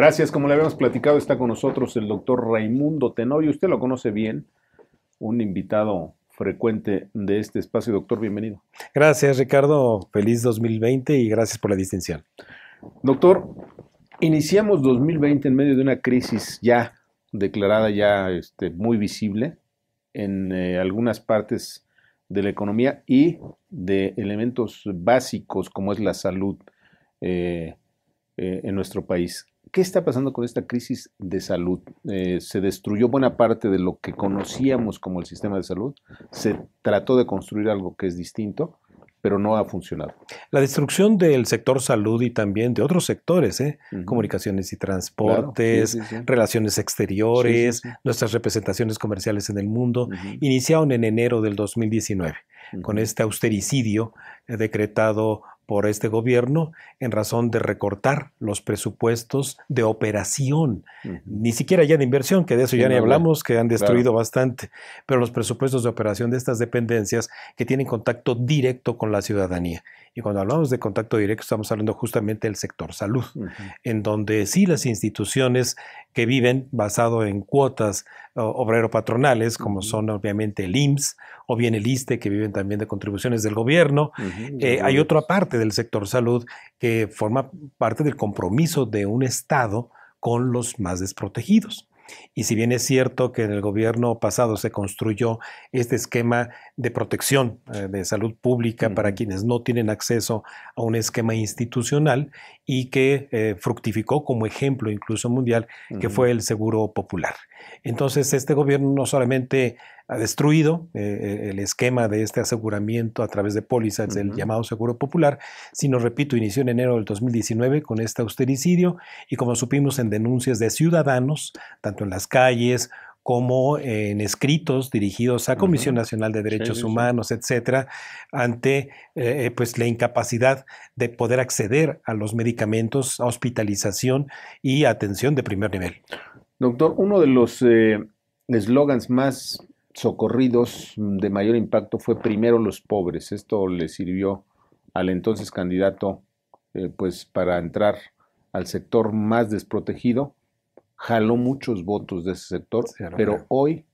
Gracias, como le habíamos platicado, está con nosotros el doctor Raimundo Tenorio. Usted lo conoce bien, un invitado frecuente de este espacio. Doctor, bienvenido. Gracias, Ricardo. Feliz 2020 y gracias por la distinción. Doctor, iniciamos 2020 en medio de una crisis ya declarada, ya este, muy visible en eh, algunas partes de la economía y de elementos básicos como es la salud eh, eh, en nuestro país. ¿Qué está pasando con esta crisis de salud? Eh, se destruyó buena parte de lo que conocíamos como el sistema de salud, se trató de construir algo que es distinto, pero no ha funcionado. La destrucción del sector salud y también de otros sectores, ¿eh? comunicaciones y transportes, relaciones exteriores, nuestras representaciones comerciales en el mundo, iniciaron en enero del 2019 con este austericidio eh, decretado por este gobierno en razón de recortar los presupuestos de operación, ni siquiera ya de inversión, que de eso ya ni hablamos, que han destruido bastante, pero los presupuestos de operación de estas dependencias que tienen contacto directo con la ciudadanía. Y cuando hablamos de contacto directo estamos hablando justamente del sector salud, en donde sí las instituciones que viven basado en cuotas obrero-patronales, como son obviamente el IMSS o bien el ISTE, que viven también de contribuciones del gobierno, eh, hay otra parte del sector salud que forma parte del compromiso de un Estado con los más desprotegidos. Y si bien es cierto que en el gobierno pasado se construyó este esquema de protección eh, de salud pública para quienes no tienen acceso a un esquema institucional y que eh, fructificó como ejemplo incluso mundial, que fue el seguro popular. Entonces, este gobierno no solamente ha destruido eh, el esquema de este aseguramiento a través de pólizas del llamado seguro popular, sino, repito, inició en enero del 2019 con este austericidio y como supimos en denuncias de ciudadanos, tanto en las calles como en escritos dirigidos a Comisión Nacional de Derechos Humanos, etcétera, ante eh, eh, pues la incapacidad de poder acceder a los medicamentos, a hospitalización y atención de primer nivel. Doctor, uno de los eh, eslogans más socorridos mm, de mayor impacto fue primero los pobres. Esto le sirvió al entonces candidato pues para entrar al sector más desprotegido jaló muchos votos de ese sector, pero hoy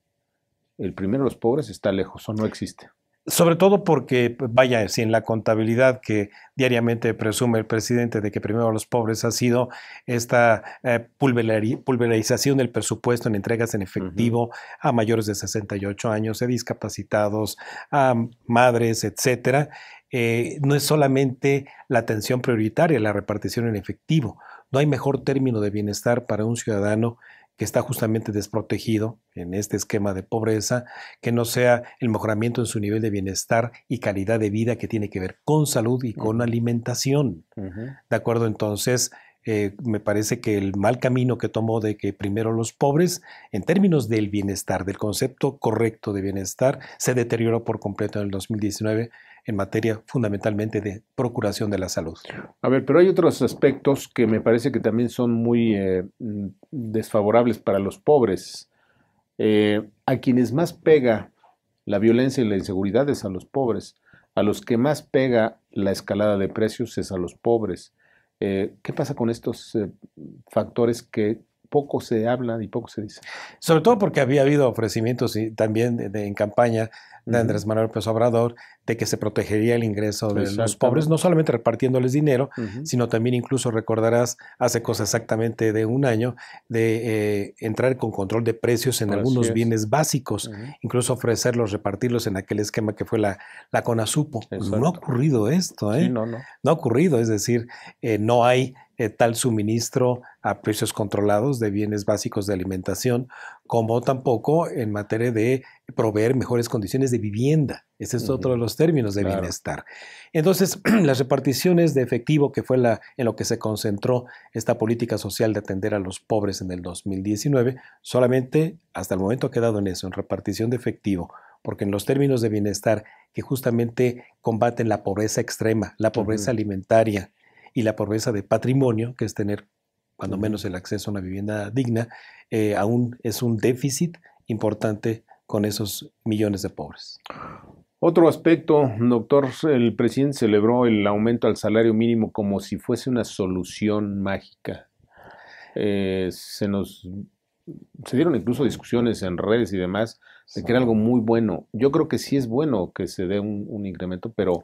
el primero de los pobres está lejos o no existe. Sobre todo porque, pues, vaya, si en la contabilidad que diariamente presume el presidente de que primero los pobres ha sido esta eh, pulverización del presupuesto en entregas en efectivo a mayores de 68 años, a discapacitados, a madres, etcétera, eh, no es solamente la atención prioritaria, la repartición en efectivo. No hay mejor término de bienestar para un ciudadano que está justamente desprotegido en este esquema de pobreza, que no sea el mejoramiento en su nivel de bienestar y calidad de vida que tiene que ver con salud y con alimentación. De acuerdo, entonces, eh, me parece que el mal camino que tomó de que primero los pobres, en términos del bienestar, del concepto correcto de bienestar, se deterioró por completo en el 2019 en materia fundamentalmente de procuración de la salud. A ver, pero hay otros aspectos que me parece que también son muy eh, mm, desfavorables para los pobres. Eh, a quienes más pega la violencia y la inseguridad es a los pobres. A los que más pega la escalada de precios es a los pobres eh, ¿Qué pasa con estos eh, factores que poco se habla y poco se dice. Sobre todo porque había habido ofrecimientos y también en campaña de Andrés Manuel López Obrador de que se protegería el ingreso de los pobres, no solamente repartiéndoles dinero, sino también incluso recordarás hace cosa exactamente de un año de eh, entrar con control de precios en algunos bienes básicos, incluso ofrecerlos, repartirlos en aquel esquema que fue la, la CONASUPO. No ha ocurrido esto, ¿eh? no, no. no, ha ocurrido, es decir, eh, no hay eh, tal suministro a precios controlados de bienes básicos de alimentación, como tampoco en materia de proveer mejores condiciones de vivienda. Ese es otro de los términos de bienestar. Entonces, las reparticiones de efectivo, que fue la, en lo que se concentró esta política social de atender a los pobres en el 2019, solamente hasta el momento ha quedado en eso, en repartición de efectivo porque en los términos de bienestar que justamente combaten la pobreza extrema, la pobreza alimentaria, y la pobreza de patrimonio, que es tener cuando menos el acceso a una vivienda digna, eh, aún es un déficit importante con esos millones de pobres. Otro aspecto, doctor, el presidente celebró el aumento al salario mínimo como si fuese una solución mágica. Eh, se nos se dieron incluso discusiones en redes y demás de que era algo muy bueno. Yo creo que sí es bueno que se dé un incremento, pero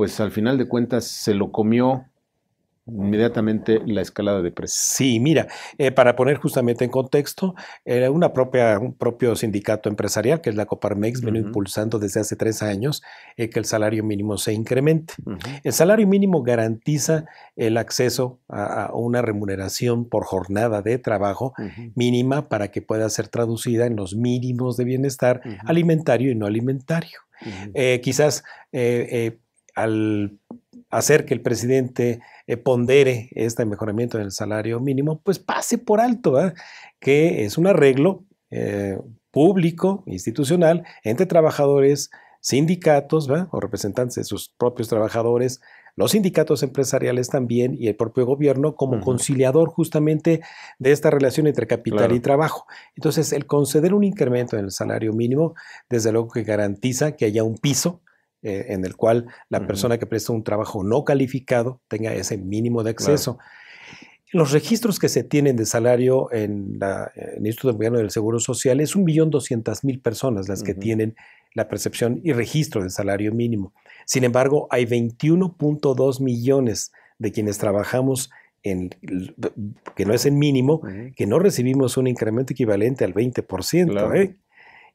pues al final de cuentas se lo comió inmediatamente la escalada de precios. Sí, mira, eh, para poner justamente en contexto, una propia, un propio sindicato empresarial, que es la Coparmex, uh impulsando desde hace tres años eh, que el salario mínimo se incremente. El salario mínimo garantiza el acceso a, una remuneración por jornada de trabajo mínima para que pueda ser traducida en los mínimos de bienestar alimentario y no alimentario. Eh, quizás al hacer que el presidente eh, pondere este mejoramiento del salario mínimo, pues pase por alto, que es un arreglo eh, público, institucional, entre trabajadores, sindicatos o representantes de sus propios trabajadores, los sindicatos empresariales también y el propio gobierno como conciliador justamente de esta relación entre capital y trabajo. Entonces, el conceder un incremento en el salario mínimo, desde luego que garantiza que haya un piso eh, en el cual la persona que presta un trabajo no calificado tenga ese mínimo de acceso. Los registros que se tienen de salario en, la, el Instituto Mexicano del Seguro Social es 1.200.000 personas las que tienen la percepción y registro del salario mínimo. Sin embargo, hay 21.2 millones de quienes trabajamos en, que no es el mínimo, que no recibimos un incremento equivalente al 20%.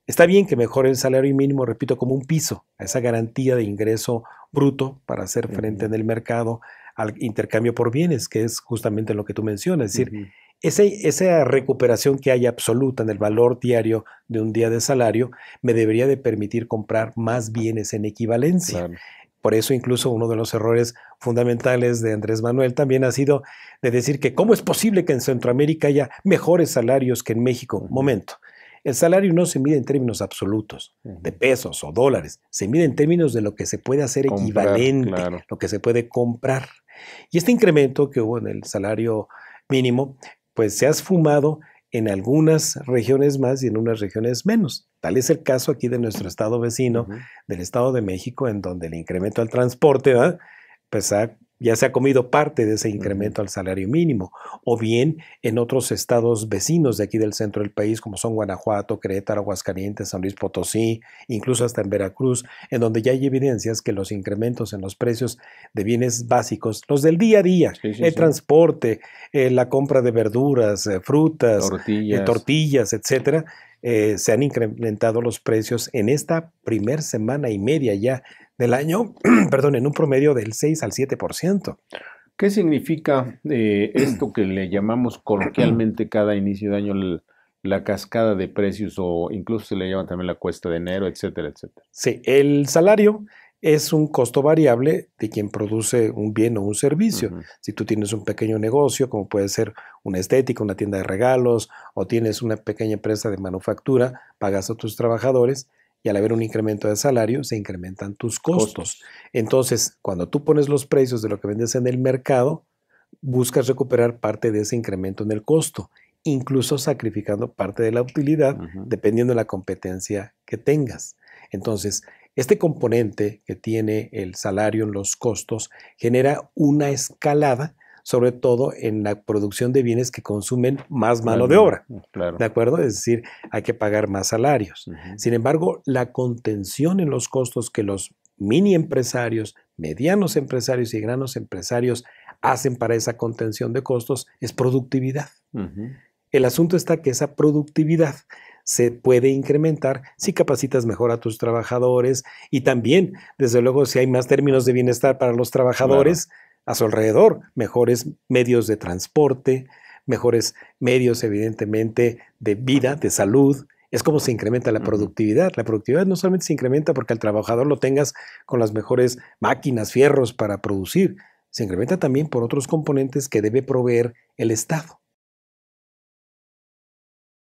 Está bien que mejore el salario mínimo, repito, como un piso, a esa garantía de ingreso bruto para hacer frente en el mercado al intercambio por bienes, que es justamente lo que tú mencionas. Es decir, esa recuperación que hay absoluta en el valor diario de un día de salario me debería de permitir comprar más bienes en equivalencia. Por eso incluso uno de los errores fundamentales de Andrés Manuel también ha sido de decir que cómo es posible que en Centroamérica haya mejores salarios que en México. Momento. El salario no se mide en términos absolutos, de pesos o dólares, se mide en términos de lo que se puede hacer equivalente, lo que se puede comprar. Y este incremento que hubo en el salario mínimo, pues se ha esfumado en algunas regiones más y en unas regiones menos. Tal es el caso aquí de nuestro estado vecino, del Estado de México, en donde el incremento al transporte ¿verdad? pues ha ya se ha comido parte de ese incremento al salario mínimo, o bien en otros estados vecinos de aquí del centro del país, como son Guanajuato, Querétaro, Aguascalientes, San Luis Potosí, incluso hasta en Veracruz, en donde ya hay evidencias que los incrementos en los precios de bienes básicos, los del día a día, el transporte, eh, la compra de verduras, eh, frutas, eh, tortillas, etcétera, se han incrementado los precios en esta primer semana y media ya del año, perdón, en un promedio del 6 al 7%. ¿Qué significa eh, esto que le llamamos coloquialmente cada inicio de año la cascada de precios o incluso se le llama también la cuesta de enero, etcétera, etcétera? Sí, el salario es un costo variable de quien produce un bien o un servicio. Si tú tienes un pequeño negocio, como puede ser una estética, una tienda de regalos, o tienes una pequeña empresa de manufactura, pagas a tus trabajadores, y al haber un incremento de salario se incrementan tus costos. Entonces, cuando tú pones los precios de lo que vendes en el mercado, buscas recuperar parte de ese incremento en el costo, incluso sacrificando parte de la utilidad, dependiendo de la competencia que tengas. Entonces, este componente que tiene el salario en los costos genera una escalada sobre todo en la producción de bienes que consumen más mano de obra. Mm, ¿De acuerdo? Es decir, hay que pagar más salarios. Sin embargo, la contención en los costos que los mini empresarios, medianos empresarios y granos empresarios hacen para esa contención de costos es productividad. El asunto está que esa productividad se puede incrementar si capacitas mejor a tus trabajadores y también, desde luego, si hay más términos de bienestar para los trabajadores, a su alrededor, mejores medios de transporte, mejores medios evidentemente de vida, de salud. Es como se incrementa la productividad. La productividad no solamente se incrementa porque al trabajador lo tengas con las mejores máquinas, fierros para producir, se incrementa también por otros componentes que debe proveer el Estado.